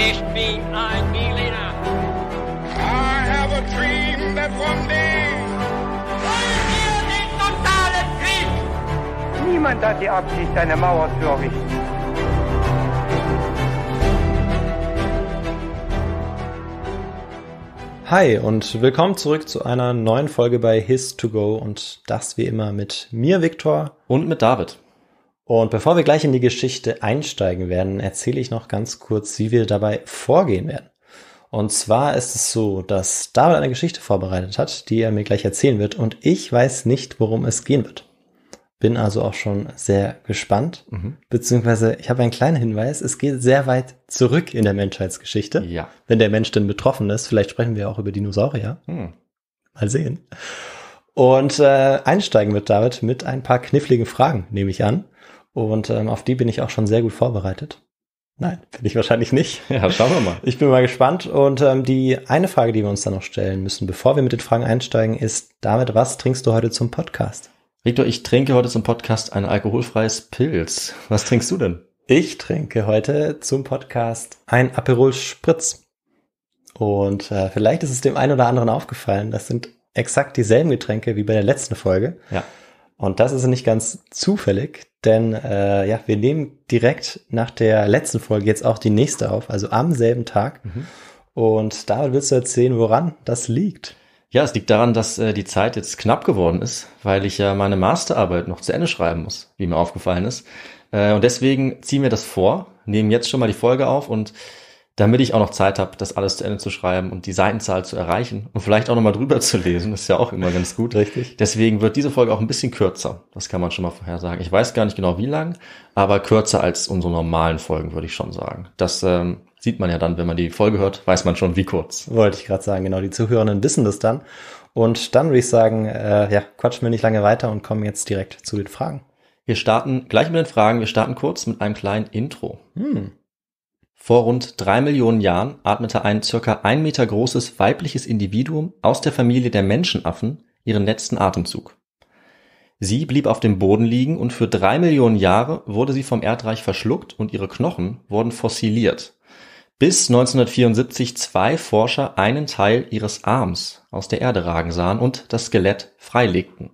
Ich bin ein Berliner. I have a dream that one day. Wollen wir den totalen Krieg? Niemand hat die Absicht, eine Mauer zu errichten. Hi und willkommen zurück zu einer neuen Folge bei His to Go und das wie immer mit mir Viktor und mit David. Und bevor wir gleich in die Geschichte einsteigen werden, erzähle ich noch ganz kurz, wie wir dabei vorgehen werden. Und zwar ist es so, dass David eine Geschichte vorbereitet hat, die er mir gleich erzählen wird und ich weiß nicht, worum es gehen wird. Bin also auch schon sehr gespannt, mhm. beziehungsweise ich habe einen kleinen Hinweis, es geht sehr weit zurück in der Menschheitsgeschichte. Ja. Wenn der Mensch denn betroffen ist, vielleicht sprechen wir auch über Dinosaurier. Mhm. Mal sehen. Und äh, einsteigen wird David mit ein paar kniffligen Fragen, nehme ich an. Und ähm, auf die bin ich auch schon sehr gut vorbereitet. Nein, bin ich wahrscheinlich nicht. Ja, schauen wir mal. Ich bin mal gespannt. Und ähm, die eine Frage, die wir uns dann noch stellen müssen, bevor wir mit den Fragen einsteigen, ist, damit, was trinkst du heute zum Podcast? Victor, ich trinke heute zum Podcast ein alkoholfreies Pilz. Was trinkst du denn? Ich trinke heute zum Podcast ein Aperol Spritz. Und äh, vielleicht ist es dem einen oder anderen aufgefallen, das sind exakt dieselben Getränke wie bei der letzten Folge. Ja. Und das ist nicht ganz zufällig, denn äh, ja, wir nehmen direkt nach der letzten Folge jetzt auch die nächste auf, also am selben Tag. Mhm. Und da willst du erzählen, woran das liegt. Ja, es liegt daran, dass äh, die Zeit jetzt knapp geworden ist, weil ich ja meine Masterarbeit noch zu Ende schreiben muss, wie mir aufgefallen ist. Äh, und deswegen ziehen wir das vor, nehmen jetzt schon mal die Folge auf und damit ich auch noch Zeit habe, das alles zu Ende zu schreiben und die Seitenzahl zu erreichen und vielleicht auch nochmal drüber zu lesen, ist ja auch immer ganz gut. Richtig. Deswegen wird diese Folge auch ein bisschen kürzer. Das kann man schon mal vorher sagen. Ich weiß gar nicht genau wie lang, aber kürzer als unsere normalen Folgen, würde ich schon sagen. Das ähm, sieht man ja dann, wenn man die Folge hört, weiß man schon, wie kurz. Wollte ich gerade sagen, genau. Die Zuhörenden wissen das dann. Und dann würde ich sagen, äh, ja, quatschen wir nicht lange weiter und kommen jetzt direkt zu den Fragen. Wir starten gleich mit den Fragen. Wir starten kurz mit einem kleinen Intro. Hm. Vor rund drei Millionen Jahren atmete ein circa ein Meter großes weibliches Individuum aus der Familie der Menschenaffen ihren letzten Atemzug. Sie blieb auf dem Boden liegen und für drei Millionen Jahre wurde sie vom Erdreich verschluckt und ihre Knochen wurden fossiliert. Bis 1974 zwei Forscher einen Teil ihres Arms aus der Erde ragen sahen und das Skelett freilegten.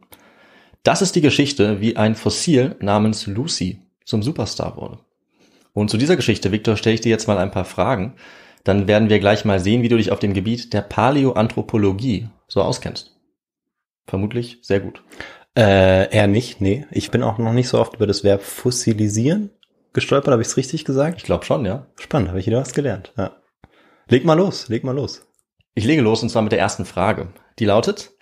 Das ist die Geschichte, wie ein Fossil namens Lucy zum Superstar wurde. Und zu dieser Geschichte, Viktor, stelle ich dir jetzt mal ein paar Fragen. Dann werden wir gleich mal sehen, wie du dich auf dem Gebiet der Paläoanthropologie so auskennst. Vermutlich sehr gut. Äh, eher nicht, nee. Ich bin auch noch nicht so oft über das Verb fossilisieren gestolpert. Habe ich es richtig gesagt? Ich glaube schon, ja. Spannend, habe ich wieder was gelernt. Ja. Leg mal los, leg mal los. Ich lege los und zwar mit der ersten Frage. Die lautet,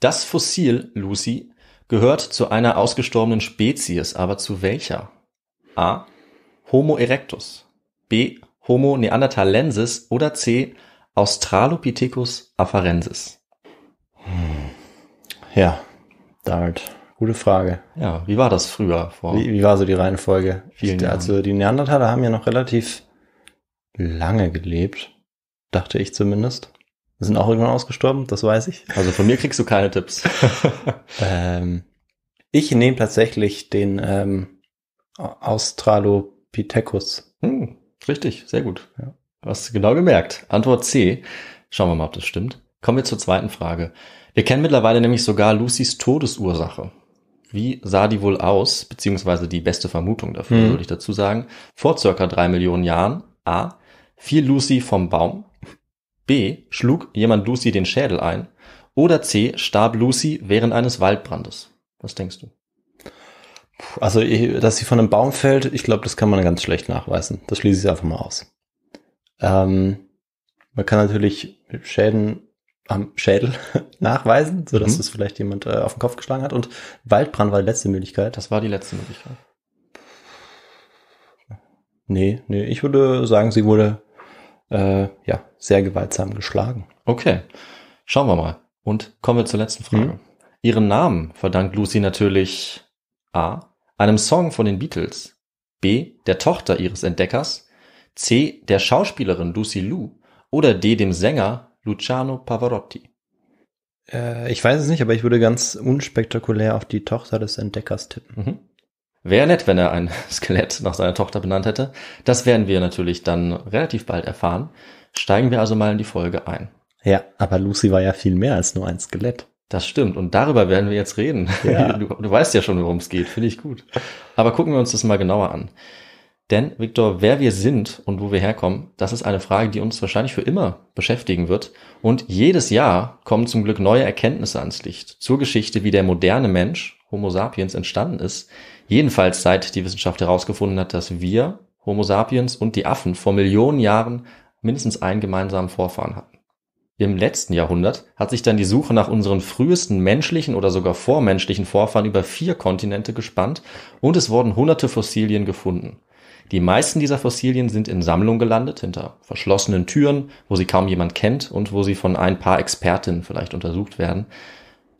das Fossil, Lucy, gehört zu einer ausgestorbenen Spezies, aber zu welcher? A. Homo erectus, B. Homo neanderthalensis oder C. Australopithecus afarensis? Hm. Ja, Dart. gute Frage. Ja, wie war das früher? Vor wie, wie war so die Reihenfolge? also die Neandertaler haben ja noch relativ lange gelebt, dachte ich zumindest. Wir sind auch irgendwann ausgestorben, das weiß ich. Also von mir kriegst du keine Tipps. ähm, ich nehme tatsächlich den ähm, Australopithecus Pithecus. Hm, richtig, sehr gut. Ja. Hast du genau gemerkt. Antwort C. Schauen wir mal, ob das stimmt. Kommen wir zur zweiten Frage. Wir kennen mittlerweile nämlich sogar Lucys Todesursache. Wie sah die wohl aus, beziehungsweise die beste Vermutung dafür, hm. würde ich dazu sagen, vor circa drei Millionen Jahren? A. Fiel Lucy vom Baum? B. Schlug jemand Lucy den Schädel ein? Oder C. Starb Lucy während eines Waldbrandes? Was denkst du? Also, dass sie von einem Baum fällt, ich glaube, das kann man ganz schlecht nachweisen. Das schließe ich einfach mal aus. Ähm, man kann natürlich Schäden am Schädel nachweisen, sodass mhm. es vielleicht jemand äh, auf den Kopf geschlagen hat. Und Waldbrand war die letzte Möglichkeit. Das war die letzte Möglichkeit. Nee, nee, ich würde sagen, sie wurde äh, ja sehr gewaltsam geschlagen. Okay, schauen wir mal. Und kommen wir zur letzten Frage. Mhm. Ihren Namen verdankt Lucy natürlich A. einem Song von den Beatles, B. der Tochter ihres Entdeckers, C. der Schauspielerin Lucy Lou. oder D. dem Sänger Luciano Pavarotti? Äh, ich weiß es nicht, aber ich würde ganz unspektakulär auf die Tochter des Entdeckers tippen. Mhm. Wäre nett, wenn er ein Skelett nach seiner Tochter benannt hätte. Das werden wir natürlich dann relativ bald erfahren. Steigen wir also mal in die Folge ein. Ja, aber Lucy war ja viel mehr als nur ein Skelett. Das stimmt. Und darüber werden wir jetzt reden. Ja. Du, du weißt ja schon, worum es geht. Finde ich gut. Aber gucken wir uns das mal genauer an. Denn, Viktor, wer wir sind und wo wir herkommen, das ist eine Frage, die uns wahrscheinlich für immer beschäftigen wird. Und jedes Jahr kommen zum Glück neue Erkenntnisse ans Licht zur Geschichte, wie der moderne Mensch, Homo sapiens, entstanden ist. Jedenfalls seit die Wissenschaft herausgefunden hat, dass wir, Homo sapiens und die Affen vor Millionen Jahren mindestens einen gemeinsamen Vorfahren hatten. Im letzten Jahrhundert hat sich dann die Suche nach unseren frühesten menschlichen oder sogar vormenschlichen Vorfahren über vier Kontinente gespannt und es wurden Hunderte Fossilien gefunden. Die meisten dieser Fossilien sind in Sammlungen gelandet, hinter verschlossenen Türen, wo sie kaum jemand kennt und wo sie von ein paar Expertinnen vielleicht untersucht werden.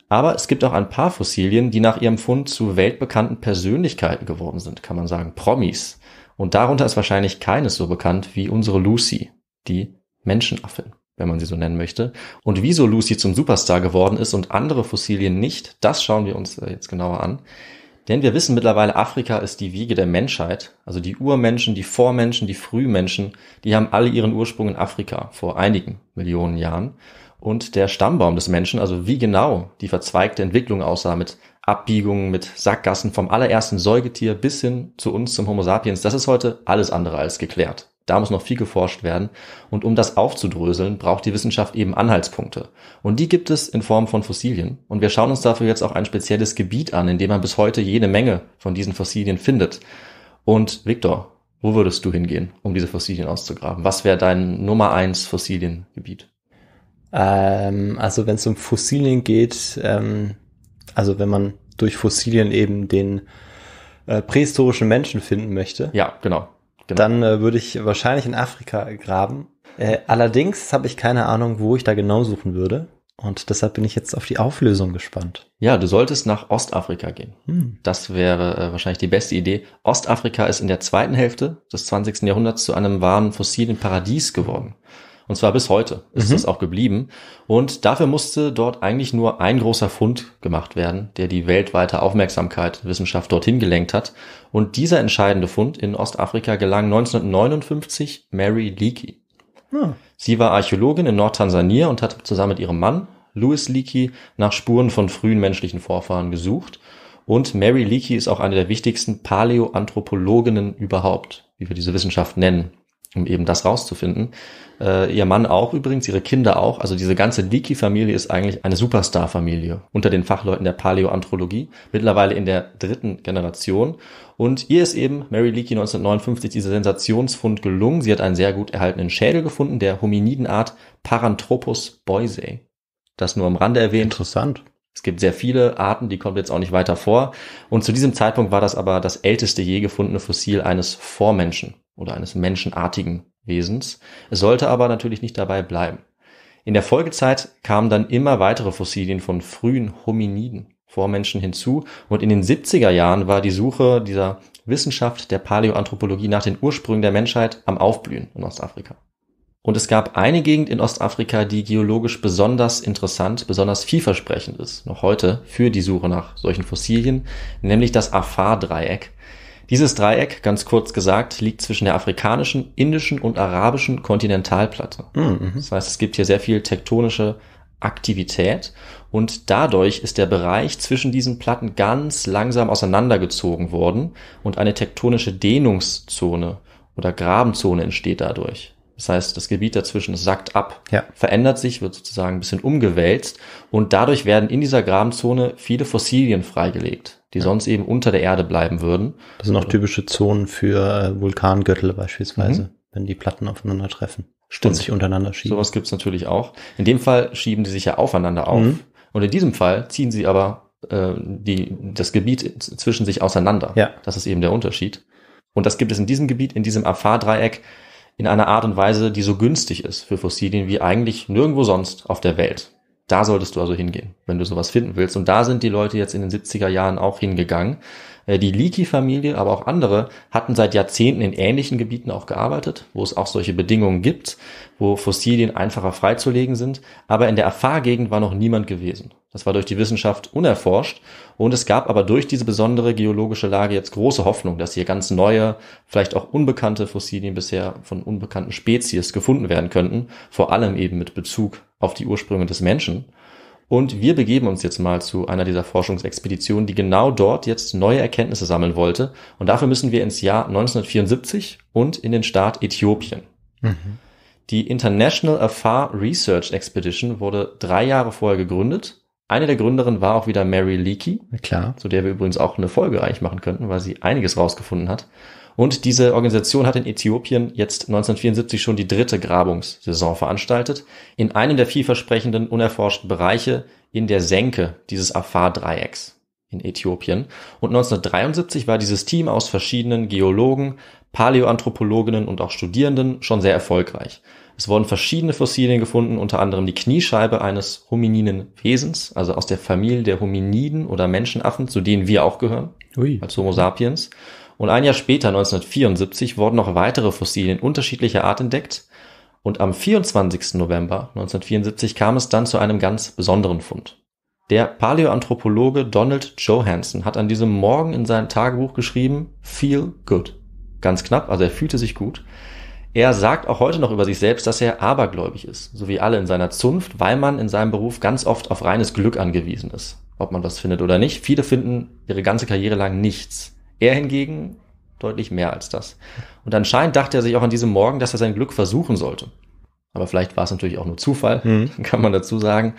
Aber es gibt auch ein paar Fossilien, die nach ihrem Fund zu weltbekannten Persönlichkeiten geworden sind, kann man sagen, Promis. Und darunter ist wahrscheinlich keines so bekannt wie unsere Lucy, die Menschenaffin wenn man sie so nennen möchte. Und wieso Lucy zum Superstar geworden ist und andere Fossilien nicht, das schauen wir uns äh, jetzt genauer an. Denn wir wissen mittlerweile, Afrika ist die Wiege der Menschheit. Also die Urmenschen, die Vormenschen, die Frühmenschen, die haben alle ihren Ursprung in Afrika vor einigen Millionen Jahren. Und der Stammbaum des Menschen, also wie genau die verzweigte Entwicklung aussah mit Abbiegungen, mit Sackgassen vom allerersten Säugetier bis hin zu uns zum Homo sapiens, das ist heute alles andere als geklärt. Da muss noch viel geforscht werden. Und um das aufzudröseln, braucht die Wissenschaft eben Anhaltspunkte. Und die gibt es in Form von Fossilien. Und wir schauen uns dafür jetzt auch ein spezielles Gebiet an, in dem man bis heute jede Menge von diesen Fossilien findet. Und Viktor, wo würdest du hingehen, um diese Fossilien auszugraben? Was wäre dein Nummer eins Fossiliengebiet? Ähm, also wenn es um Fossilien geht, ähm, also wenn man durch Fossilien eben den äh, prähistorischen Menschen finden möchte. Ja, genau. Genau. Dann äh, würde ich wahrscheinlich in Afrika graben. Äh, allerdings habe ich keine Ahnung, wo ich da genau suchen würde. Und deshalb bin ich jetzt auf die Auflösung gespannt. Ja, du solltest nach Ostafrika gehen. Hm. Das wäre äh, wahrscheinlich die beste Idee. Ostafrika ist in der zweiten Hälfte des 20. Jahrhunderts zu einem wahren fossilen Paradies geworden. Und zwar bis heute ist mhm. das auch geblieben. Und dafür musste dort eigentlich nur ein großer Fund gemacht werden, der die weltweite Aufmerksamkeit Wissenschaft dorthin gelenkt hat. Und dieser entscheidende Fund in Ostafrika gelang 1959 Mary Leakey. Ja. Ah. Sie war Archäologin in Nordtansania und hat zusammen mit ihrem Mann Louis Leakey nach Spuren von frühen menschlichen Vorfahren gesucht. Und Mary Leakey ist auch eine der wichtigsten Paläoanthropologinnen überhaupt, wie wir diese Wissenschaft nennen um eben das rauszufinden. Äh, ihr Mann auch übrigens, ihre Kinder auch. Also diese ganze Leakey-Familie ist eigentlich eine Superstar-Familie unter den Fachleuten der Paläoanthrologie, mittlerweile in der dritten Generation. Und ihr ist eben Mary Leakey 1959 dieser Sensationsfund gelungen. Sie hat einen sehr gut erhaltenen Schädel gefunden, der Hominidenart Paranthropus boisei. Das nur am Rande erwähnt. Interessant. Es gibt sehr viele Arten, die kommen jetzt auch nicht weiter vor. Und zu diesem Zeitpunkt war das aber das älteste je gefundene Fossil eines Vormenschen oder eines menschenartigen Wesens. Es sollte aber natürlich nicht dabei bleiben. In der Folgezeit kamen dann immer weitere Fossilien von frühen Hominiden, Vormenschen hinzu und in den 70er Jahren war die Suche dieser Wissenschaft der Paläoanthropologie nach den Ursprüngen der Menschheit am Aufblühen in Ostafrika. Und es gab eine Gegend in Ostafrika, die geologisch besonders interessant, besonders vielversprechend ist, noch heute für die Suche nach solchen Fossilien, nämlich das Afar-Dreieck. Dieses Dreieck, ganz kurz gesagt, liegt zwischen der afrikanischen, indischen und arabischen Kontinentalplatte. Mhm. Das heißt, es gibt hier sehr viel tektonische Aktivität und dadurch ist der Bereich zwischen diesen Platten ganz langsam auseinandergezogen worden und eine tektonische Dehnungszone oder Grabenzone entsteht dadurch. Das heißt, das Gebiet dazwischen sackt ab, ja. verändert sich, wird sozusagen ein bisschen umgewälzt und dadurch werden in dieser Grabenzone viele Fossilien freigelegt, die ja. sonst eben unter der Erde bleiben würden. Das sind auch also typische Zonen für äh, Vulkangürtel beispielsweise, mhm. wenn die Platten aufeinandertreffen. Stimmt. Und sich untereinander schieben. Sowas gibt's natürlich auch. In dem Fall schieben die sich ja aufeinander auf. Mhm. Und in diesem Fall ziehen sie aber äh, die, das Gebiet zwischen sich auseinander. Ja. Das ist eben der Unterschied. Und das gibt es in diesem Gebiet, in diesem Afar-Dreieck in einer Art und Weise, die so günstig ist für Fossilien wie eigentlich nirgendwo sonst auf der Welt. Da solltest du also hingehen, wenn du sowas finden willst. Und da sind die Leute jetzt in den 70er Jahren auch hingegangen. Äh, die Leakey-Familie, aber auch andere hatten seit Jahrzehnten in ähnlichen Gebieten auch gearbeitet, wo es auch solche Bedingungen gibt, wo Fossilien einfacher freizulegen sind. Aber in der Afar-Gegend war noch niemand gewesen. Das war durch die Wissenschaft unerforscht und es gab aber durch diese besondere geologische Lage jetzt große Hoffnung, dass hier ganz neue, vielleicht auch unbekannte Fossilien bisher von unbekannten Spezies gefunden werden könnten, vor allem eben mit Bezug auf die Ursprünge des Menschen. Und wir begeben uns jetzt mal zu einer dieser Forschungsexpeditionen, die genau dort jetzt neue Erkenntnisse sammeln wollte. Und dafür müssen wir ins Jahr 1974 und in den Staat Äthiopien. Mhm. Die International Afar Research Expedition wurde drei Jahre vorher gegründet. Eine der Gründerinnen war auch wieder Mary Leakey. Klar. Zu der wir übrigens auch eine Folge eigentlich machen könnten, weil sie einiges rausgefunden hat. Und diese Organisation hat in Äthiopien jetzt 1974 schon die dritte Grabungssaison veranstaltet, in einem der vielversprechenden, unerforschten Bereiche in der Senke dieses Afar-Dreiecks in Äthiopien. Und 1973 war dieses Team aus verschiedenen Geologen, Paläoanthropologinnen und auch Studierenden schon sehr erfolgreich. Es wurden verschiedene Fossilien gefunden, unter anderem die Kniescheibe eines homininen Wesens, also aus der Familie der Hominiden oder Menschenaffen, zu denen wir auch gehören, Ui. als Homo sapiens. Und ein Jahr später, 1974, wurden noch weitere Fossilien unterschiedlicher Art entdeckt. Und am 24. November 1974 kam es dann zu einem ganz besonderen Fund. Der Paläoanthropologe Donald Johansen hat an diesem Morgen in seinem Tagebuch geschrieben, Feel good. Ganz knapp, also er fühlte sich gut. Er sagt auch heute noch über sich selbst, dass er abergläubig ist, so wie alle in seiner Zunft, weil man in seinem Beruf ganz oft auf reines Glück angewiesen ist, ob man das findet oder nicht. Viele finden ihre ganze Karriere lang nichts. Er hingegen deutlich mehr als das. Und anscheinend dachte er sich auch an diesem Morgen, dass er sein Glück versuchen sollte. Aber vielleicht war es natürlich auch nur Zufall, mhm. kann man dazu sagen.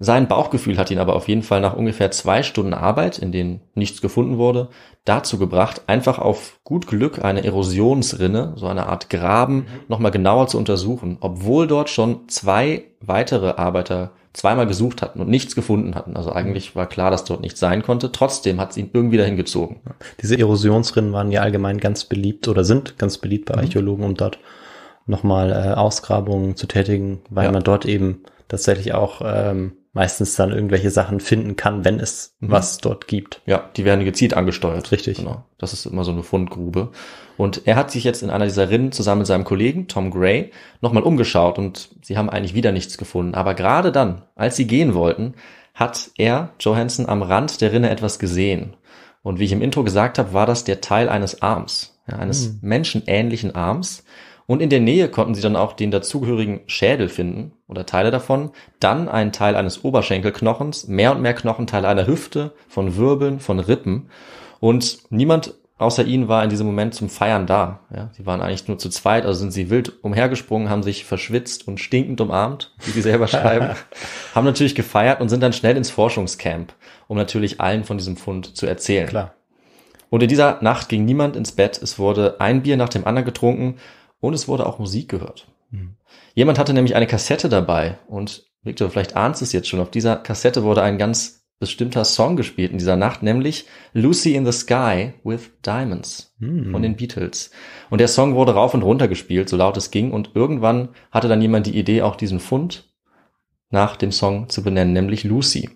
Sein Bauchgefühl hat ihn aber auf jeden Fall nach ungefähr zwei Stunden Arbeit, in denen nichts gefunden wurde, dazu gebracht, einfach auf gut Glück eine Erosionsrinne, so eine Art Graben, mhm. nochmal genauer zu untersuchen, obwohl dort schon zwei weitere Arbeiter zweimal gesucht hatten und nichts gefunden hatten. Also eigentlich war klar, dass dort nichts sein konnte. Trotzdem hat es ihn irgendwie dahin gezogen. Diese Erosionsrinnen waren ja allgemein ganz beliebt oder sind ganz beliebt bei mhm. Archäologen, um dort nochmal äh, Ausgrabungen zu tätigen, weil ja. man dort eben tatsächlich auch ähm, meistens dann irgendwelche Sachen finden kann, wenn es mhm. was dort gibt. Ja, die werden gezielt angesteuert. Richtig. Genau. Das ist immer so eine Fundgrube. Und er hat sich jetzt in einer dieser Rinnen zusammen mit seinem Kollegen Tom Gray nochmal umgeschaut und sie haben eigentlich wieder nichts gefunden. Aber gerade dann, als sie gehen wollten, hat er, Johansson am Rand der Rinne etwas gesehen. Und wie ich im Intro gesagt habe, war das der Teil eines Arms, ja, eines mhm. menschenähnlichen Arms. Und in der Nähe konnten sie dann auch den dazugehörigen Schädel finden oder Teile davon, dann einen Teil eines Oberschenkelknochens, mehr und mehr Knochenteile einer Hüfte, von Wirbeln, von Rippen. Und niemand außer ihnen war in diesem Moment zum Feiern da. Ja, sie waren eigentlich nur zu zweit, also sind sie wild umhergesprungen, haben sich verschwitzt und stinkend umarmt, wie sie selber schreiben, haben natürlich gefeiert und sind dann schnell ins Forschungscamp, um natürlich allen von diesem Fund zu erzählen. Klar. Und in dieser Nacht ging niemand ins Bett. Es wurde ein Bier nach dem anderen getrunken und es wurde auch Musik gehört. Mhm. Jemand hatte nämlich eine Kassette dabei und Victor, vielleicht ahnst du es jetzt schon, auf dieser Kassette wurde ein ganz bestimmter Song gespielt in dieser Nacht, nämlich Lucy in the Sky with Diamonds mhm. von den Beatles. Und der Song wurde rauf und runter gespielt, so laut es ging und irgendwann hatte dann jemand die Idee, auch diesen Fund nach dem Song zu benennen, nämlich Lucy.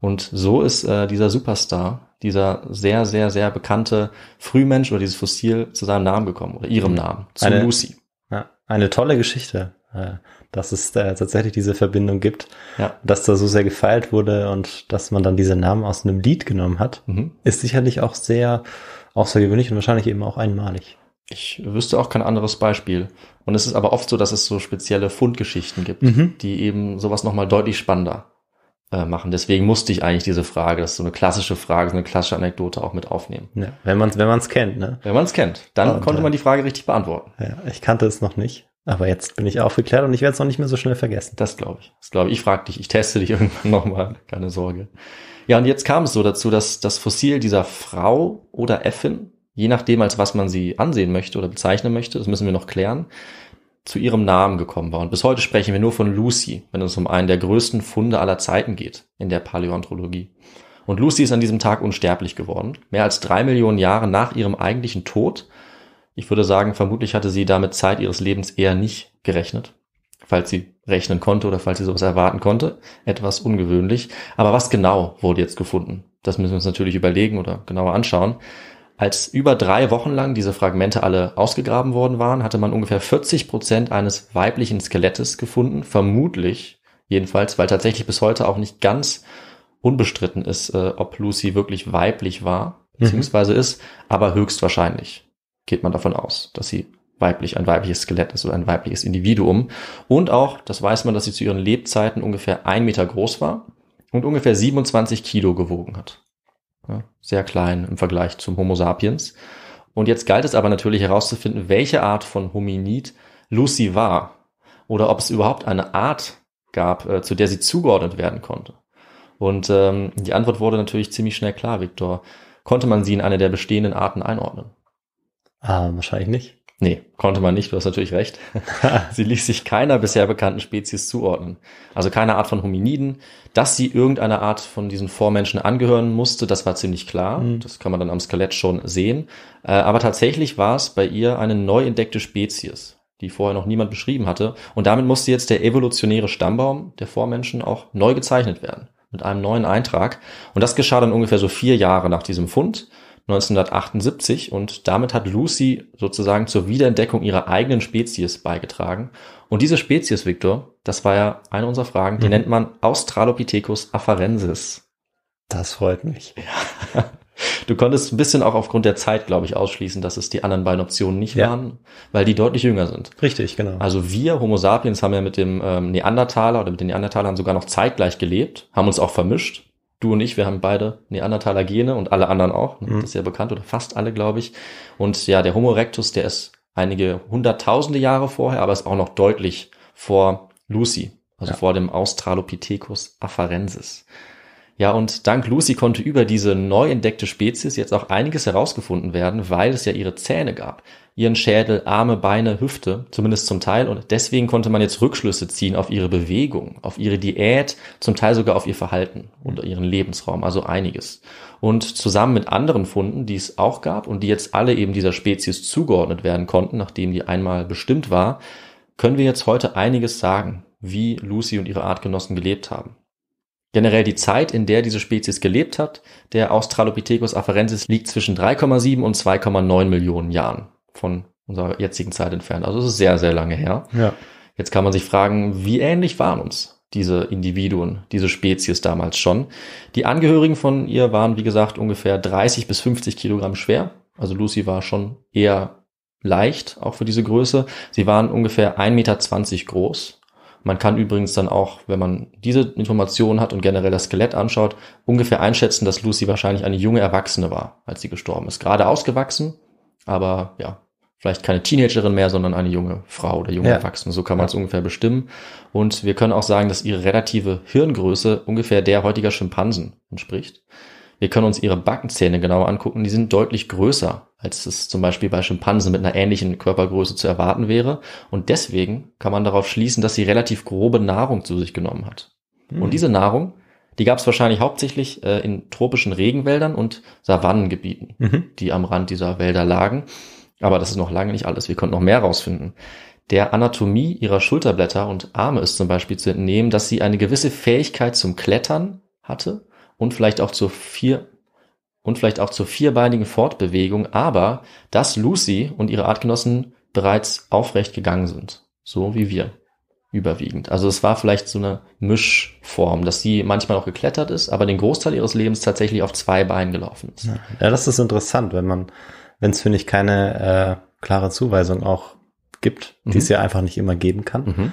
Und so ist äh, dieser Superstar dieser sehr, sehr, sehr bekannte Frühmensch oder dieses Fossil zu seinem Namen gekommen oder ihrem mhm. Namen, zu eine, Lucy. Ja, eine tolle Geschichte, äh, dass es da äh, tatsächlich diese Verbindung gibt, ja. dass da so sehr gefeilt wurde und dass man dann diese Namen aus einem Lied genommen hat, mhm. ist sicherlich auch sehr außergewöhnlich und wahrscheinlich eben auch einmalig. Ich wüsste auch kein anderes Beispiel. Und es ist aber oft so, dass es so spezielle Fundgeschichten gibt, mhm. die eben sowas nochmal deutlich spannender äh, machen. Deswegen musste ich eigentlich diese Frage, das ist so eine klassische Frage, so eine klassische Anekdote auch mit aufnehmen. Ja, wenn man es wenn man's kennt, ne? Wenn man es kennt, dann und, konnte äh, man die Frage richtig beantworten. Ja, ich kannte es noch nicht. Aber jetzt bin ich aufgeklärt und ich werde es noch nicht mehr so schnell vergessen. Das glaube ich. Das glaube ich. Ich frage dich, ich teste dich irgendwann nochmal. Keine Sorge. Ja, und jetzt kam es so dazu, dass das Fossil dieser Frau oder Effin, je nachdem, als was man sie ansehen möchte oder bezeichnen möchte, das müssen wir noch klären, zu ihrem Namen gekommen war. Und bis heute sprechen wir nur von Lucy, wenn es um einen der größten Funde aller Zeiten geht in der Paläontologie. Und Lucy ist an diesem Tag unsterblich geworden. Mehr als drei Millionen Jahre nach ihrem eigentlichen Tod. Ich würde sagen, vermutlich hatte sie damit Zeit ihres Lebens eher nicht gerechnet. Falls sie rechnen konnte oder falls sie sowas erwarten konnte. Etwas ungewöhnlich. Aber was genau wurde jetzt gefunden? Das müssen wir uns natürlich überlegen oder genauer anschauen. Als über drei Wochen lang diese Fragmente alle ausgegraben worden waren, hatte man ungefähr 40 Prozent eines weiblichen Skelettes gefunden, vermutlich jedenfalls, weil tatsächlich bis heute auch nicht ganz unbestritten ist, äh, ob Lucy wirklich weiblich war, mhm. beziehungsweise mhm. ist, aber höchstwahrscheinlich geht man davon aus, dass sie weiblich, ein weibliches Skelett ist oder ein weibliches Individuum. Und auch, das weiß man, dass sie zu ihren Lebzeiten ungefähr ein Meter groß war und ungefähr 27 Kilo gewogen hat sehr klein im Vergleich zum Homo sapiens. Und jetzt galt es aber natürlich herauszufinden, welche Art von Hominid Lucy war oder ob es überhaupt eine Art gab, äh, zu der sie zugeordnet werden konnte. Und ähm, die Antwort wurde natürlich ziemlich schnell klar, Viktor. Konnte man sie in eine der bestehenden Arten einordnen? Ah, wahrscheinlich nicht. Nee, konnte man nicht, du hast natürlich recht. sie ließ sich keiner bisher bekannten Spezies zuordnen. Also keine Art von Hominiden. Dass sie irgendeiner Art von diesen Vormenschen angehören musste, das war ziemlich klar. Mhm. Das kann man dann am Skelett schon sehen. Äh, aber tatsächlich war es bei ihr eine neu entdeckte Spezies, die vorher noch niemand beschrieben hatte. Und damit musste jetzt der evolutionäre Stammbaum der Vormenschen auch neu gezeichnet werden. Mit einem neuen Eintrag. Und das geschah dann ungefähr so vier Jahre nach diesem Fund. 1978 und damit hat Lucy sozusagen zur Wiederentdeckung ihrer eigenen Spezies beigetragen. Und diese Spezies, Victor, das war ja eine unserer Fragen, die mhm. nennt man Australopithecus afarensis. Das freut mich. Ja. Du konntest ein bisschen auch aufgrund der Zeit, glaube ich, ausschließen, dass es die anderen beiden Optionen nicht ja. waren, weil die deutlich jünger sind. Richtig, genau. Also wir Homo sapiens haben ja mit dem ähm, Neandertaler oder mit den Neandertalern sogar noch zeitgleich gelebt, haben uns auch vermischt, du und ich, wir haben beide Neandertaler Gene und alle anderen auch. Ne? Mhm. Das ist ja bekannt oder fast alle, glaube ich. Und ja, der Homo erectus, der ist einige hunderttausende Jahre vorher, aber ist auch noch deutlich vor Lucy, also ja. vor dem Australopithecus afarensis. Ja, und dank Lucy konnte über diese neu entdeckte Spezies jetzt auch einiges herausgefunden werden, weil es ja ihre Zähne gab. Ihren Schädel, Arme, Beine, Hüfte, zumindest zum Teil. Und deswegen konnte man jetzt Rückschlüsse ziehen auf ihre Bewegung, auf ihre Diät, zum Teil sogar auf ihr Verhalten und ihren Lebensraum, also einiges. Und zusammen mit anderen Funden, die es auch gab und die jetzt alle eben dieser Spezies zugeordnet werden konnten, nachdem die einmal bestimmt war, können wir jetzt heute einiges sagen, wie Lucy und ihre Artgenossen gelebt haben. Generell die Zeit, in der diese Spezies gelebt hat, der Australopithecus afarensis liegt zwischen 3,7 und 2,9 Millionen Jahren von unserer jetzigen Zeit entfernt. Also es ist sehr, sehr lange her. Ja. Jetzt kann man sich fragen, wie ähnlich waren uns diese Individuen, diese Spezies damals schon. Die Angehörigen von ihr waren, wie gesagt, ungefähr 30 bis 50 Kilogramm schwer. Also Lucy war schon eher leicht, auch für diese Größe. Sie waren ungefähr 1,20 Meter groß man kann übrigens dann auch, wenn man diese Informationen hat und generell das Skelett anschaut, ungefähr einschätzen, dass Lucy wahrscheinlich eine junge Erwachsene war, als sie gestorben ist. Gerade ausgewachsen, aber ja, vielleicht keine Teenagerin mehr, sondern eine junge Frau oder junge ja. Erwachsene. So kann man es ja. ungefähr bestimmen. Und wir können auch sagen, dass ihre relative Hirngröße ungefähr der heutiger Schimpansen entspricht. Wir können uns ihre Backenzähne genauer angucken. Die sind deutlich größer, als es zum Beispiel bei Schimpansen mit einer ähnlichen Körpergröße zu erwarten wäre. Und deswegen kann man darauf schließen, dass sie relativ grobe Nahrung zu sich genommen hat. Mhm. Und hm. diese Nahrung, die gab es wahrscheinlich hauptsächlich äh, in tropischen Regenwäldern und Savannengebieten, mhm. die am Rand dieser Wälder lagen. Aber das ist noch lange nicht alles. Wir konnten noch mehr rausfinden. Der Anatomie ihrer Schulterblätter und Arme ist zum Beispiel zu entnehmen, dass sie eine gewisse Fähigkeit zum Klettern hatte und vielleicht auch zur vier und vielleicht auch zur vierbeinigen Fortbewegung, aber dass Lucy und ihre Artgenossen bereits aufrecht gegangen sind, so wie wir überwiegend. Also es war vielleicht so eine Mischform, dass sie manchmal auch geklettert ist, aber den Großteil ihres Lebens tatsächlich auf zwei Beinen gelaufen ist. Ja, das ist interessant, wenn man, wenn es finde ich keine äh, klare Zuweisung auch gibt, die mhm. es ja einfach nicht immer geben kann,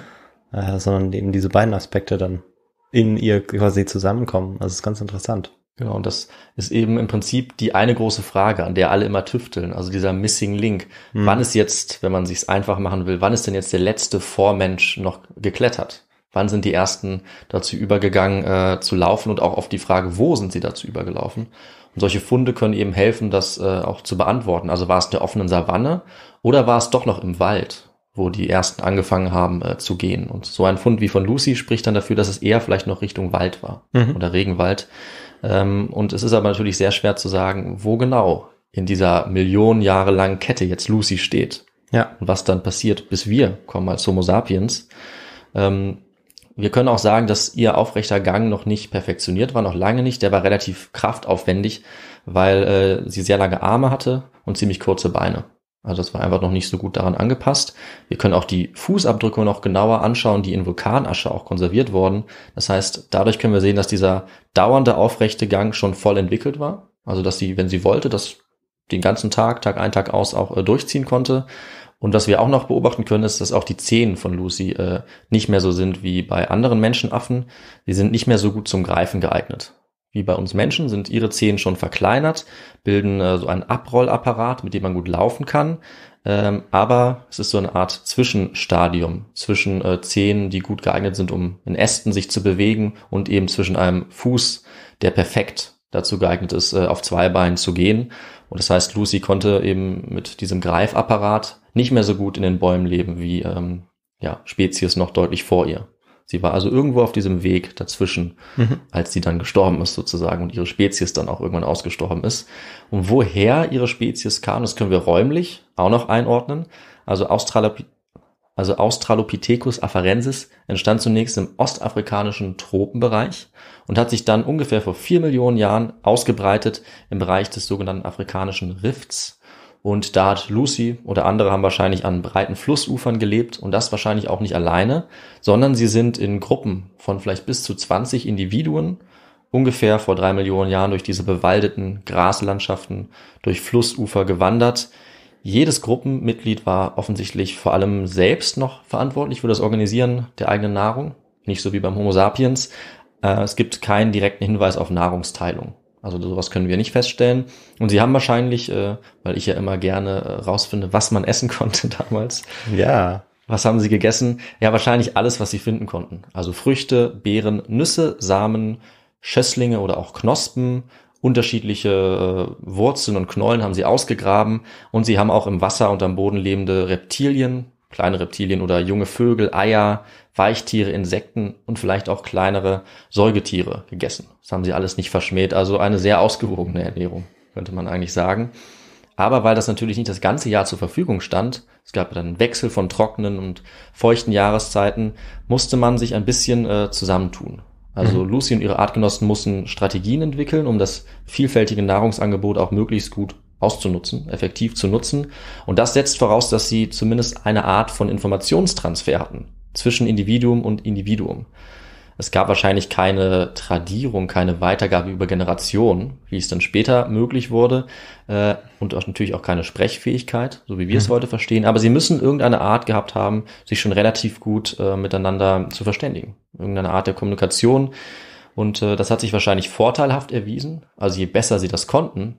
mhm. äh, sondern eben diese beiden Aspekte dann in ihr quasi zusammenkommen. Also ist ganz interessant. Genau, und das ist eben im Prinzip die eine große Frage, an der alle immer tüfteln, also dieser Missing Link. Mhm. Wann ist jetzt, wenn man sich's einfach machen will, wann ist denn jetzt der letzte Vormensch noch geklettert? Wann sind die ersten dazu übergegangen äh, zu laufen und auch auf die Frage, wo sind sie dazu übergelaufen? Und solche Funde können eben helfen, das äh, auch zu beantworten. Also war es in der offenen Savanne oder war es doch noch im Wald? wo die ersten angefangen haben äh, zu gehen. Und so ein Fund wie von Lucy spricht dann dafür, dass es eher vielleicht noch Richtung Wald war mhm. oder Regenwald. Ähm, und es ist aber natürlich sehr schwer zu sagen, wo genau in dieser Millionen Jahre langen Kette jetzt Lucy steht. Ja. Und was dann passiert, bis wir kommen als Homo sapiens. Ähm, wir können auch sagen, dass ihr aufrechter Gang noch nicht perfektioniert war, noch lange nicht. Der war relativ kraftaufwendig, weil äh, sie sehr lange Arme hatte und ziemlich kurze Beine. Also das war einfach noch nicht so gut daran angepasst. Wir können auch die Fußabdrücke noch genauer anschauen, die in Vulkanasche auch konserviert wurden. Das heißt, dadurch können wir sehen, dass dieser dauernde aufrechte Gang schon voll entwickelt war. Also dass sie, wenn sie wollte, das den ganzen Tag, Tag ein, Tag aus auch äh, durchziehen konnte. Und was wir auch noch beobachten können, ist, dass auch die Zehen von Lucy äh, nicht mehr so sind wie bei anderen Menschenaffen. Sie sind nicht mehr so gut zum Greifen geeignet wie bei uns Menschen sind ihre Zehen schon verkleinert, bilden äh, so einen Abrollapparat, mit dem man gut laufen kann. Ähm, aber es ist so eine Art Zwischenstadium zwischen äh, Zehen, die gut geeignet sind, um in Ästen sich zu bewegen und eben zwischen einem Fuß, der perfekt dazu geeignet ist, äh, auf zwei Beinen zu gehen. Und das heißt, Lucy konnte eben mit diesem Greifapparat nicht mehr so gut in den Bäumen leben wie ähm, ja, Spezies noch deutlich vor ihr. Sie war also irgendwo auf diesem Weg dazwischen, mhm. als sie dann gestorben ist sozusagen und ihre Spezies dann auch irgendwann ausgestorben ist. Und woher ihre Spezies kam, das können wir räumlich auch noch einordnen. Also, Australop also Australopithecus afarensis entstand zunächst im ostafrikanischen Tropenbereich und hat sich dann ungefähr vor vier Millionen Jahren ausgebreitet im Bereich des sogenannten afrikanischen Rifts und da hat Lucy oder andere haben wahrscheinlich an breiten Flussufern gelebt und das wahrscheinlich auch nicht alleine, sondern sie sind in Gruppen von vielleicht bis zu 20 Individuen ungefähr vor drei Millionen Jahren durch diese bewaldeten Graslandschaften, durch Flussufer gewandert. Jedes Gruppenmitglied war offensichtlich vor allem selbst noch verantwortlich für das Organisieren der eigenen Nahrung, nicht so wie beim Homo sapiens. Äh, es gibt keinen direkten Hinweis auf Nahrungsteilung. Also sowas können wir nicht feststellen. Und sie haben wahrscheinlich, äh, weil ich ja immer gerne äh, rausfinde, was man essen konnte damals. Ja. Was haben sie gegessen? Ja, wahrscheinlich alles, was sie finden konnten. Also Früchte, Beeren, Nüsse, Samen, Schösslinge oder auch Knospen, unterschiedliche äh, Wurzeln und Knollen haben sie ausgegraben und sie haben auch im Wasser und am Boden lebende Reptilien, kleine Reptilien oder junge Vögel, Eier, Weichtiere, Insekten und vielleicht auch kleinere Säugetiere gegessen. Das haben sie alles nicht verschmäht. Also eine sehr ausgewogene Ernährung, könnte man eigentlich sagen. Aber weil das natürlich nicht das ganze Jahr zur Verfügung stand, es gab dann einen Wechsel von trockenen und feuchten Jahreszeiten, musste man sich ein bisschen äh, zusammentun. Also mhm. Lucy und ihre Artgenossen mussten Strategien entwickeln, um das vielfältige Nahrungsangebot auch möglichst gut auszunutzen, effektiv zu nutzen. Und das setzt voraus, dass sie zumindest eine Art von Informationstransfer hatten zwischen Individuum und Individuum. Es gab wahrscheinlich keine Tradierung, keine Weitergabe über Generationen, wie es dann später möglich wurde, äh, und auch natürlich auch keine Sprechfähigkeit, so wie wir mhm. es heute verstehen. Aber sie müssen irgendeine Art gehabt haben, sich schon relativ gut äh, miteinander zu verständigen. Irgendeine Art der Kommunikation. Und äh, das hat sich wahrscheinlich vorteilhaft erwiesen. Also je besser sie das konnten,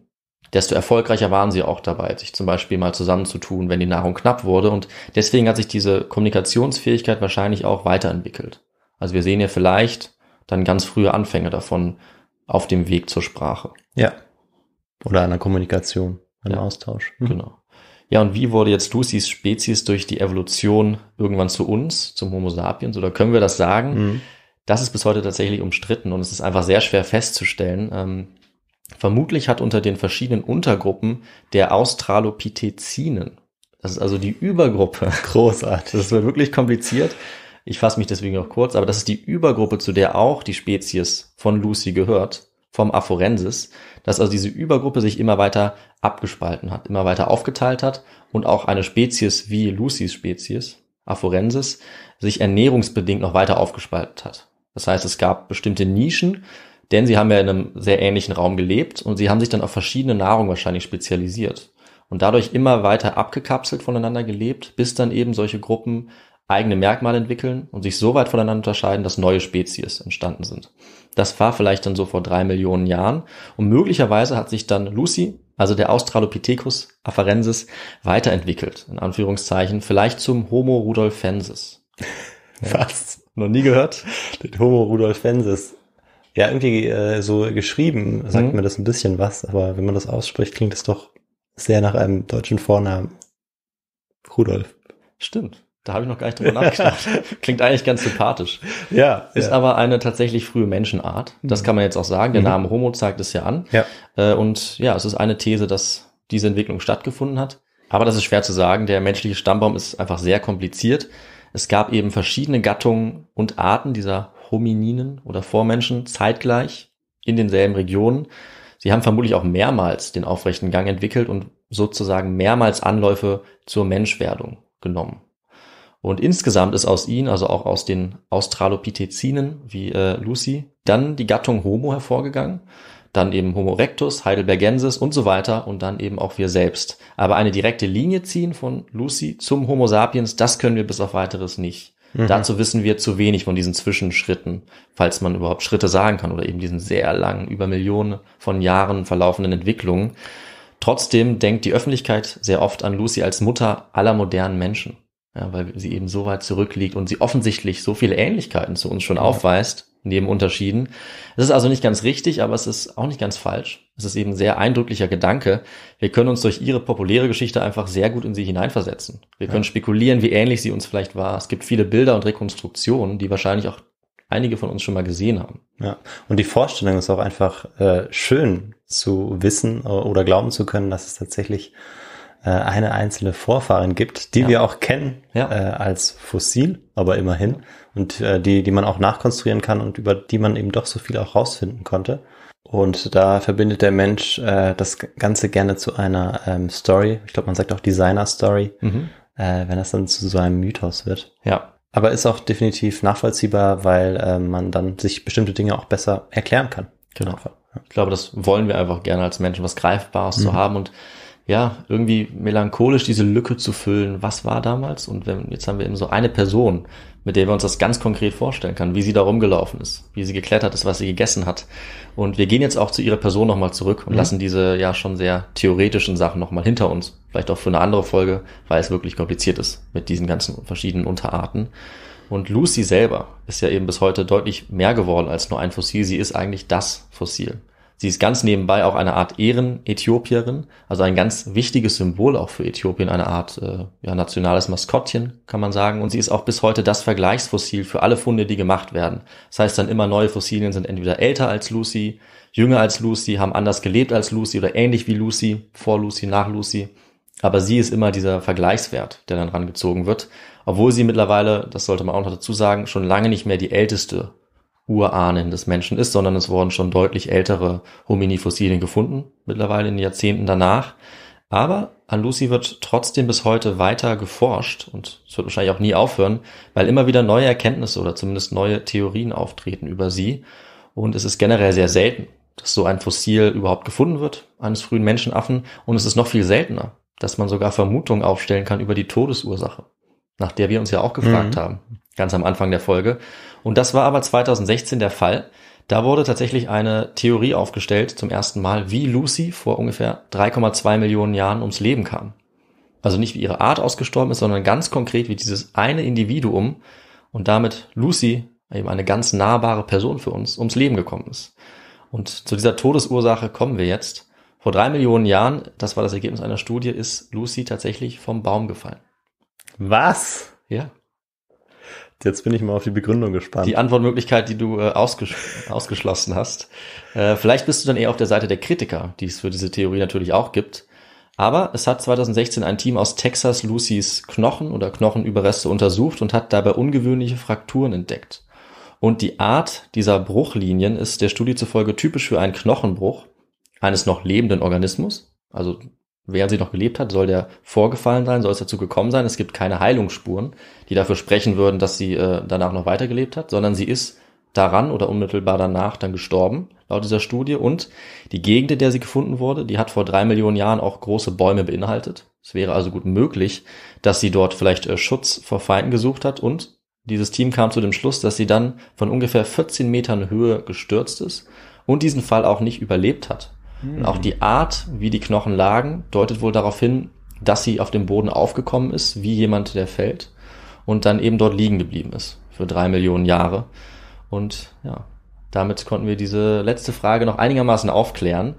desto erfolgreicher waren sie auch dabei, sich zum Beispiel mal zusammenzutun, wenn die Nahrung knapp wurde. Und deswegen hat sich diese Kommunikationsfähigkeit wahrscheinlich auch weiterentwickelt. Also wir sehen ja vielleicht dann ganz frühe Anfänge davon auf dem Weg zur Sprache. Ja. Oder einer Kommunikation, einem ja. Austausch. Mhm. Genau. Ja, und wie wurde jetzt Lucy's Spezies durch die Evolution irgendwann zu uns, zum Homo sapiens? Oder können wir das sagen? Mhm. Das ist bis heute tatsächlich umstritten und es ist einfach sehr schwer festzustellen. Ähm, Vermutlich hat unter den verschiedenen Untergruppen der Australopithecinen, das ist also die Übergruppe, großartig, das wird wirklich kompliziert, ich fasse mich deswegen noch kurz, aber das ist die Übergruppe, zu der auch die Spezies von Lucy gehört, vom Aphorensis, dass also diese Übergruppe sich immer weiter abgespalten hat, immer weiter aufgeteilt hat und auch eine Spezies wie Lucys Spezies, Aphorensis, sich ernährungsbedingt noch weiter aufgespalten hat. Das heißt, es gab bestimmte Nischen, denn sie haben ja in einem sehr ähnlichen Raum gelebt und sie haben sich dann auf verschiedene Nahrung wahrscheinlich spezialisiert und dadurch immer weiter abgekapselt voneinander gelebt, bis dann eben solche Gruppen eigene Merkmale entwickeln und sich so weit voneinander unterscheiden, dass neue Spezies entstanden sind. Das war vielleicht dann so vor drei Millionen Jahren und möglicherweise hat sich dann Lucy, also der Australopithecus afarensis, weiterentwickelt, in Anführungszeichen, vielleicht zum Homo rudolfensis. Was? Ja. Noch nie gehört? Den Homo rudolfensis. Ja, irgendwie äh, so geschrieben sagt mhm. mir das ein bisschen was, aber wenn man das ausspricht, klingt es doch sehr nach einem deutschen Vornamen. Rudolf. Stimmt. Da habe ich noch gar nicht drüber nachgedacht. Klingt eigentlich ganz sympathisch. Ja. Ist ja. aber eine tatsächlich frühe Menschenart. Das mhm. kann man jetzt auch sagen. Der mhm. Name Homo zeigt es ja an. Ja. Äh, und ja, es ist eine These, dass diese Entwicklung stattgefunden hat. Aber das ist schwer zu sagen. Der menschliche Stammbaum ist einfach sehr kompliziert. Es gab eben verschiedene Gattungen und Arten dieser Homininen oder Vormenschen zeitgleich in denselben Regionen. Sie haben vermutlich auch mehrmals den aufrechten Gang entwickelt und sozusagen mehrmals Anläufe zur Menschwerdung genommen. Und insgesamt ist aus ihnen, also auch aus den Australopithecinen wie äh, Lucy, dann die Gattung Homo hervorgegangen, dann eben Homo erectus, Heidelbergensis und so weiter und dann eben auch wir selbst. Aber eine direkte Linie ziehen von Lucy zum Homo sapiens, das können wir bis auf weiteres nicht. Mhm. Dazu wissen wir zu wenig von diesen Zwischenschritten, falls man überhaupt Schritte sagen kann oder eben diesen sehr langen, über Millionen von Jahren verlaufenden Entwicklungen. Trotzdem denkt die Öffentlichkeit sehr oft an Lucy als Mutter aller modernen Menschen, ja, weil sie eben so weit zurückliegt und sie offensichtlich so viele Ähnlichkeiten zu uns schon ja. aufweist, Unterschieden. Es ist also nicht ganz richtig, aber es ist auch nicht ganz falsch. Es ist eben ein sehr eindrücklicher Gedanke. Wir können uns durch ihre populäre Geschichte einfach sehr gut in sie hineinversetzen. Wir können spekulieren, wie ähnlich sie uns vielleicht war. Es gibt viele Bilder und Rekonstruktionen, die wahrscheinlich auch einige von uns schon mal gesehen haben. Ja, und die Vorstellung ist auch einfach äh, schön zu wissen äh, oder glauben zu können, dass es tatsächlich äh, eine einzelne Vorfahren gibt, die ja. wir auch kennen ja. äh, als fossil, aber immerhin und äh, die, die man auch nachkonstruieren kann und über die man eben doch so viel auch rausfinden konnte. Und da verbindet der Mensch äh, das Ganze gerne zu einer ähm, Story. Ich glaube, man sagt auch Designer-Story, mhm. äh, wenn das dann zu so einem Mythos wird. Ja. Aber ist auch definitiv nachvollziehbar, weil äh, man dann sich bestimmte Dinge auch besser erklären kann. Genau. Ich glaube, das wollen wir einfach gerne als Menschen, was Greifbares mhm. zu haben. Und ja, irgendwie melancholisch diese Lücke zu füllen, was war damals? Und wenn, jetzt haben wir eben so eine Person, mit der wir uns das ganz konkret vorstellen können, wie sie da rumgelaufen ist, wie sie geklettert ist, was sie gegessen hat. Und wir gehen jetzt auch zu ihrer Person nochmal zurück und mhm. lassen diese ja schon sehr theoretischen Sachen nochmal hinter uns. Vielleicht auch für eine andere Folge, weil es wirklich kompliziert ist mit diesen ganzen verschiedenen Unterarten. Und Lucy selber ist ja eben bis heute deutlich mehr geworden als nur ein Fossil. Sie ist eigentlich das Fossil. Sie ist ganz nebenbei auch eine Art Ehren-Äthiopierin, also ein ganz wichtiges Symbol auch für Äthiopien, eine Art äh, ja, nationales Maskottchen, kann man sagen. Und sie ist auch bis heute das Vergleichsfossil für alle Funde, die gemacht werden. Das heißt dann immer, neue Fossilien sind entweder älter als Lucy, jünger als Lucy, haben anders gelebt als Lucy oder ähnlich wie Lucy, vor Lucy, nach Lucy. Aber sie ist immer dieser Vergleichswert, der dann rangezogen wird. Obwohl sie mittlerweile, das sollte man auch noch dazu sagen, schon lange nicht mehr die älteste Urahnen des Menschen ist, sondern es wurden schon deutlich ältere Homini-Fossilien gefunden, mittlerweile in den Jahrzehnten danach. Aber an Lucy wird trotzdem bis heute weiter geforscht und es wird wahrscheinlich auch nie aufhören, weil immer wieder neue Erkenntnisse oder zumindest neue Theorien auftreten über sie. Und es ist generell sehr selten, dass so ein Fossil überhaupt gefunden wird, eines frühen Menschenaffen. Und es ist noch viel seltener, dass man sogar Vermutungen aufstellen kann über die Todesursache, nach der wir uns ja auch gefragt mhm. haben, ganz am Anfang der Folge. Und das war aber 2016 der Fall. Da wurde tatsächlich eine Theorie aufgestellt zum ersten Mal, wie Lucy vor ungefähr 3,2 Millionen Jahren ums Leben kam. Also nicht wie ihre Art ausgestorben ist, sondern ganz konkret wie dieses eine Individuum und damit Lucy, eben eine ganz nahbare Person für uns, ums Leben gekommen ist. Und zu dieser Todesursache kommen wir jetzt. Vor drei Millionen Jahren, das war das Ergebnis einer Studie, ist Lucy tatsächlich vom Baum gefallen. Was? Ja. Jetzt bin ich mal auf die Begründung gespannt. Die Antwortmöglichkeit, die du äh, ausges ausgeschlossen hast. Äh, vielleicht bist du dann eher auf der Seite der Kritiker, die es für diese Theorie natürlich auch gibt. Aber es hat 2016 ein Team aus Texas Lucys Knochen oder Knochenüberreste untersucht und hat dabei ungewöhnliche Frakturen entdeckt. Und die Art dieser Bruchlinien ist der Studie zufolge typisch für einen Knochenbruch eines noch lebenden Organismus, also während sie noch gelebt hat, soll der vorgefallen sein, soll es dazu gekommen sein. Es gibt keine Heilungsspuren, die dafür sprechen würden, dass sie äh, danach noch weitergelebt hat, sondern sie ist daran oder unmittelbar danach dann gestorben, laut dieser Studie. Und die Gegend, in der sie gefunden wurde, die hat vor drei Millionen Jahren auch große Bäume beinhaltet. Es wäre also gut möglich, dass sie dort vielleicht äh, Schutz vor Feinden gesucht hat. Und dieses Team kam zu dem Schluss, dass sie dann von ungefähr 14 Metern Höhe gestürzt ist und diesen Fall auch nicht überlebt hat. Mhm. Und auch die Art, wie die Knochen lagen, deutet wohl darauf hin, dass sie auf dem Boden aufgekommen ist, wie jemand, der fällt, und dann eben dort liegen geblieben ist für drei Millionen Jahre. Und ja, damit konnten wir diese letzte Frage noch einigermaßen aufklären.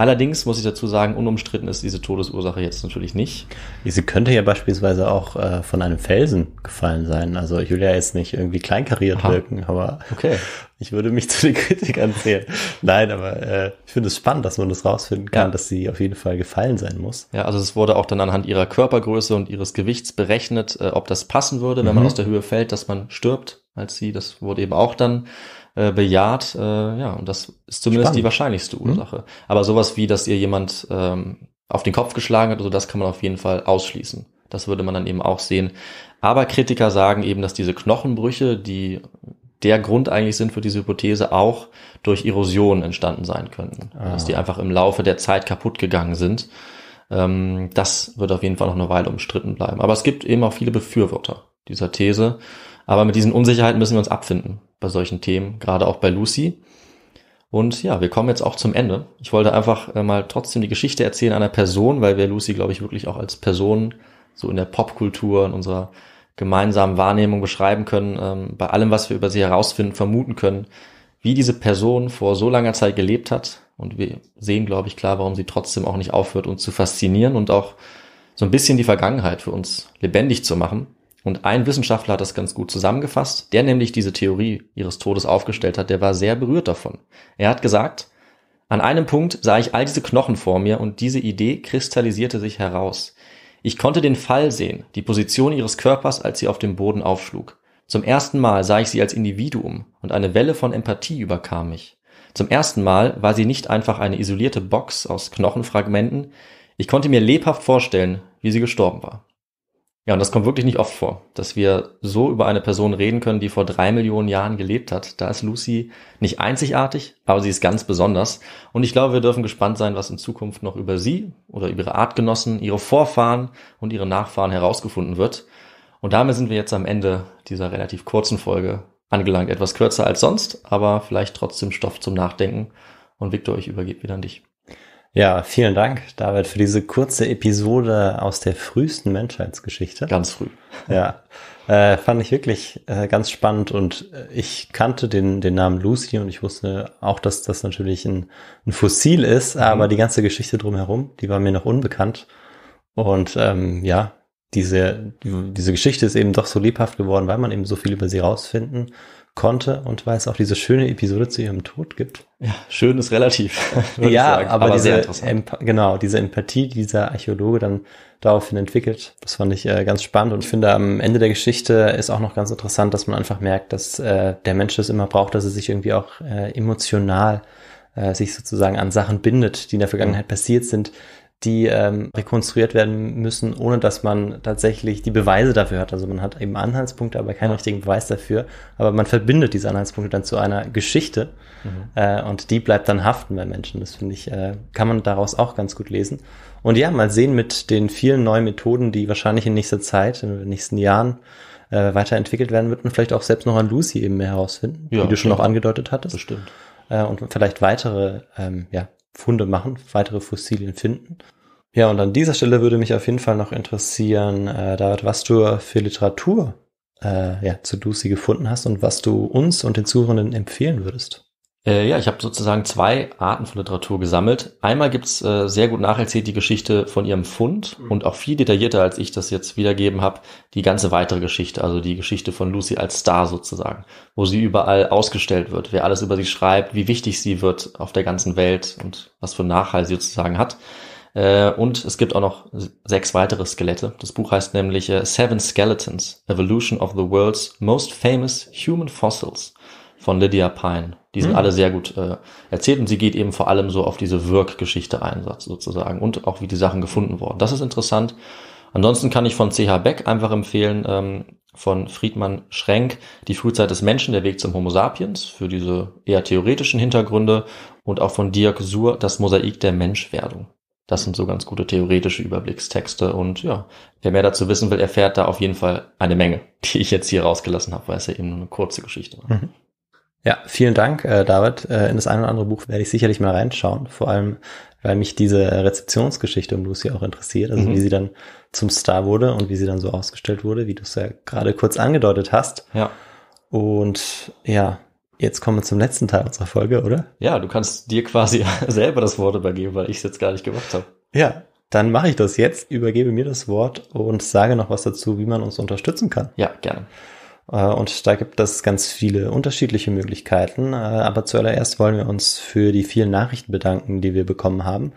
Allerdings muss ich dazu sagen, unumstritten ist diese Todesursache jetzt natürlich nicht. Sie könnte ja beispielsweise auch äh, von einem Felsen gefallen sein. Also Julia ist nicht irgendwie kleinkariert Aha. wirken, aber okay. ich würde mich zu den Kritikern zählen. Nein, aber äh, ich finde es spannend, dass man das rausfinden kann, ja. dass sie auf jeden Fall gefallen sein muss. Ja, also es wurde auch dann anhand ihrer Körpergröße und ihres Gewichts berechnet, äh, ob das passen würde, wenn mhm. man aus der Höhe fällt, dass man stirbt als sie. Das wurde eben auch dann äh, bejaht. Äh, ja, und das ist zumindest Spannend. die wahrscheinlichste mhm. Ursache. Mhm. Aber sowas wie, dass ihr jemand ähm, auf den Kopf geschlagen hat, also das kann man auf jeden Fall ausschließen. Das würde man dann eben auch sehen. Aber Kritiker sagen eben, dass diese Knochenbrüche, die der Grund eigentlich sind für diese Hypothese, auch durch Erosion entstanden sein könnten. Ah. Dass die einfach im Laufe der Zeit kaputt gegangen sind. Ähm, das wird auf jeden Fall noch eine Weile umstritten bleiben. Aber es gibt eben auch viele Befürworter dieser These. Aber mit diesen Unsicherheiten müssen wir uns abfinden bei solchen Themen, gerade auch bei Lucy. Und ja, wir kommen jetzt auch zum Ende. Ich wollte einfach äh, mal trotzdem die Geschichte erzählen einer Person, weil wir Lucy, glaube ich, wirklich auch als Person so in der Popkultur, in unserer gemeinsamen Wahrnehmung beschreiben können, ähm, bei allem, was wir über sie herausfinden, vermuten können, wie diese Person vor so langer Zeit gelebt hat. Und wir sehen, glaube ich, klar, warum sie trotzdem auch nicht aufhört, uns zu faszinieren und auch so ein bisschen die Vergangenheit für uns lebendig zu machen. Und ein Wissenschaftler hat das ganz gut zusammengefasst, der nämlich diese Theorie ihres Todes aufgestellt hat, der war sehr berührt davon. Er hat gesagt, an einem Punkt sah ich all diese Knochen vor mir und diese Idee kristallisierte sich heraus. Ich konnte den Fall sehen, die Position ihres Körpers, als sie auf dem Boden aufschlug. Zum ersten Mal sah ich sie als Individuum und eine Welle von Empathie überkam mich. Zum ersten Mal war sie nicht einfach eine isolierte Box aus Knochenfragmenten, ich konnte mir lebhaft vorstellen, wie sie gestorben war. Ja, und das kommt wirklich nicht oft vor, dass wir so über eine Person reden können, die vor drei Millionen Jahren gelebt hat. Da ist Lucy nicht einzigartig, aber sie ist ganz besonders. Und ich glaube, wir dürfen gespannt sein, was in Zukunft noch über sie oder über ihre Artgenossen, ihre Vorfahren und ihre Nachfahren herausgefunden wird. Und damit sind wir jetzt am Ende dieser relativ kurzen Folge angelangt. Etwas kürzer als sonst, aber vielleicht trotzdem Stoff zum Nachdenken. Und Victor, ich übergebe wieder an dich. Ja, vielen Dank, David, für diese kurze Episode aus der frühesten Menschheitsgeschichte. Ganz früh. Ja, äh, fand ich wirklich äh, ganz spannend und äh, ich kannte den, den Namen Lucy und ich wusste auch, dass das natürlich ein, ein Fossil ist, mhm. aber die ganze Geschichte drumherum, die war mir noch unbekannt. Und ähm, ja, diese, diese Geschichte ist eben doch so lebhaft geworden, weil man eben so viel über sie rausfinden konnte und weil es auch diese schöne Episode zu ihrem Tod gibt. Ja, schön ist relativ. ja, aber, aber, diese, genau, diese Empathie, die dieser Archäologe dann daraufhin entwickelt, das fand ich äh, ganz spannend und ich finde am Ende der Geschichte ist auch noch ganz interessant, dass man einfach merkt, dass äh, der Mensch das immer braucht, dass er sich irgendwie auch äh, emotional äh, sich sozusagen an Sachen bindet, die in der Vergangenheit mhm. passiert sind, die ähm, rekonstruiert werden müssen, ohne dass man tatsächlich die Beweise dafür hat. Also man hat eben Anhaltspunkte, aber keinen ja. richtigen Beweis dafür. Aber man verbindet diese Anhaltspunkte dann zu einer Geschichte mhm. äh, und die bleibt dann haften bei Menschen. Das finde ich, äh, kann man daraus auch ganz gut lesen. Und ja, mal sehen mit den vielen neuen Methoden, die wahrscheinlich in nächster Zeit, in den nächsten Jahren äh, weiterentwickelt werden, wird man vielleicht auch selbst noch an Lucy eben mehr herausfinden, ja, wie du schon ja. auch angedeutet hattest. Bestimmt. Äh, und vielleicht weitere ähm, ja, Funde machen, weitere Fossilien finden. Ja, und an dieser Stelle würde mich auf jeden Fall noch interessieren, äh, David, was du für Literatur äh, ja, zu Dusi gefunden hast und was du uns und den Zuhörenden empfehlen würdest. Äh, ja, ich habe sozusagen zwei Arten von Literatur gesammelt. Einmal gibt's äh, sehr gut nacherzählt die Geschichte von ihrem Fund mhm. und auch viel detaillierter, als ich das jetzt wiedergeben habe, die ganze weitere Geschichte, also die Geschichte von Lucy als Star sozusagen, wo sie überall ausgestellt wird, wer alles über sie schreibt, wie wichtig sie wird auf der ganzen Welt und was für Nachhall sie sozusagen hat. Äh, und es gibt auch noch sechs weitere Skelette. Das Buch heißt nämlich äh, Seven Skeletons, Evolution of the World's Most Famous Human Fossils von Lydia Pine. Die sind mhm. alle sehr gut äh, erzählt und sie geht eben vor allem so auf diese Wirkgeschichte Einsatz sozusagen, und auch wie die Sachen gefunden wurden. Das ist interessant. Ansonsten kann ich von CH Beck einfach empfehlen, ähm, von Friedmann Schrenk, Die Frühzeit des Menschen, der Weg zum Homo sapiens, für diese eher theoretischen Hintergründe und auch von Dirk Suhr, Das Mosaik der Menschwerdung. Das sind so ganz gute theoretische Überblickstexte und ja, wer mehr dazu wissen will, erfährt da auf jeden Fall eine Menge, die ich jetzt hier rausgelassen habe, weil es ja eben nur eine kurze Geschichte war. Mhm. Ja, vielen Dank, äh, David. Äh, in das eine oder andere Buch werde ich sicherlich mal reinschauen. Vor allem, weil mich diese Rezeptionsgeschichte um Lucy auch interessiert. Also mhm. wie sie dann zum Star wurde und wie sie dann so ausgestellt wurde, wie du es ja gerade kurz angedeutet hast. Ja. Und ja, jetzt kommen wir zum letzten Teil unserer Folge, oder? Ja, du kannst dir quasi selber das Wort übergeben, weil ich es jetzt gar nicht gemacht habe. Ja, dann mache ich das jetzt, übergebe mir das Wort und sage noch was dazu, wie man uns unterstützen kann. Ja, gerne. Äh, und da gibt es ganz viele unterschiedliche Möglichkeiten. Äh, aber zuallererst wollen wir uns für die vielen Nachrichten bedanken, die wir bekommen haben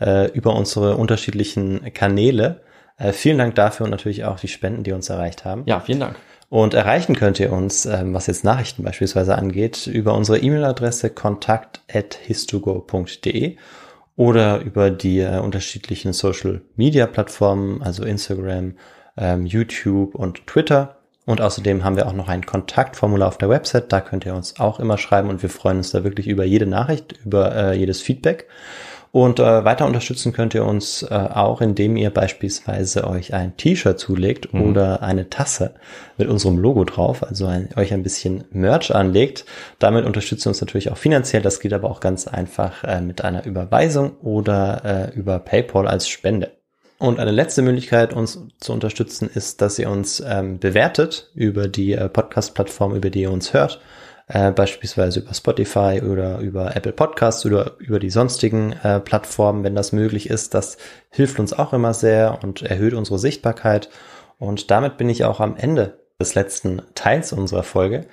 äh, über unsere unterschiedlichen Kanäle. Vielen Dank dafür und natürlich auch die Spenden, die uns erreicht haben. Ja, vielen Dank. Und erreichen könnt ihr uns, was jetzt Nachrichten beispielsweise angeht, über unsere E-Mail-Adresse kontakt.histogo.de oder über die unterschiedlichen Social-Media-Plattformen, also Instagram, ähm, YouTube und Twitter. Und außerdem haben wir auch noch ein Kontaktformular auf der Website. Da könnt ihr uns auch immer schreiben und wir freuen uns da wirklich über jede Nachricht, über äh, jedes Feedback. Und äh, weiter unterstützen könnt ihr uns äh, auch, indem ihr beispielsweise euch ein T-Shirt zulegt mhm. oder eine Tasse mit unserem Logo drauf, also ein, euch ein bisschen Merch anlegt. Damit unterstützt ihr uns natürlich auch finanziell. Das geht aber auch ganz einfach äh, mit einer Überweisung oder äh, über PayPal als Spende. Und eine letzte Möglichkeit, uns zu unterstützen, ist, dass ihr uns ähm, bewertet über die äh, Podcast-Plattform, über die ihr uns hört. Äh, beispielsweise über Spotify oder über Apple Podcasts oder über die sonstigen äh, Plattformen, wenn das möglich ist. Das hilft uns auch immer sehr und erhöht unsere Sichtbarkeit. Und damit bin ich auch am Ende des letzten Teils unserer Folge.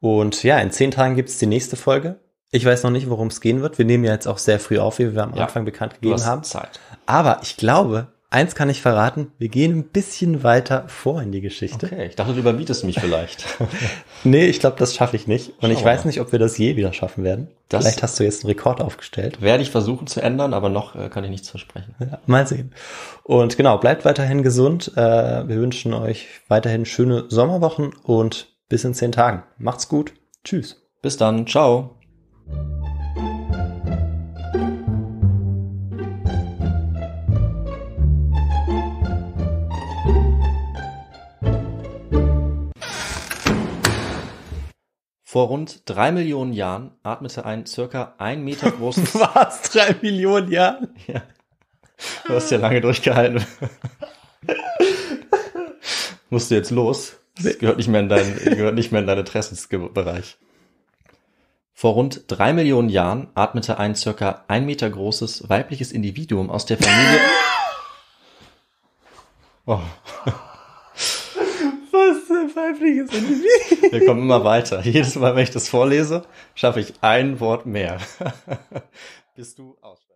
Und ja, in zehn Tagen gibt's die nächste Folge. Ich weiß noch nicht, worum es gehen wird. Wir nehmen ja jetzt auch sehr früh auf, wie wir am ja, Anfang bekannt gegeben haben. Zeit. Aber ich glaube, Eins kann ich verraten, wir gehen ein bisschen weiter vor in die Geschichte. Okay, ich dachte, du überbietest mich vielleicht. nee, ich glaube, das schaffe ich nicht. Und Schau ich weiß mal. nicht, ob wir das je wieder schaffen werden. Das vielleicht hast du jetzt einen Rekord aufgestellt. Werde ich versuchen zu ändern, aber noch äh, kann ich nichts versprechen. Ja, mal sehen. Und genau, bleibt weiterhin gesund. Äh, wir wünschen euch weiterhin schöne Sommerwochen und bis in zehn Tagen. Macht's gut. Tschüss. Bis dann. Ciao. Vor rund drei Millionen Jahren atmete ein circa ein Meter großes. Was? Drei Millionen Jahre? Ja. Du hast ja lange durchgehalten. Musst du jetzt los? Das gehört nicht mehr in deinen, gehört nicht mehr in deinen Interessensbereich. Vor rund drei Millionen Jahren atmete ein circa ein Meter großes weibliches Individuum aus der Familie. Oh ein weibliches Individuum. Wir kommen immer weiter. Jedes Mal, wenn ich das vorlese, schaffe ich ein Wort mehr. Bist du aus.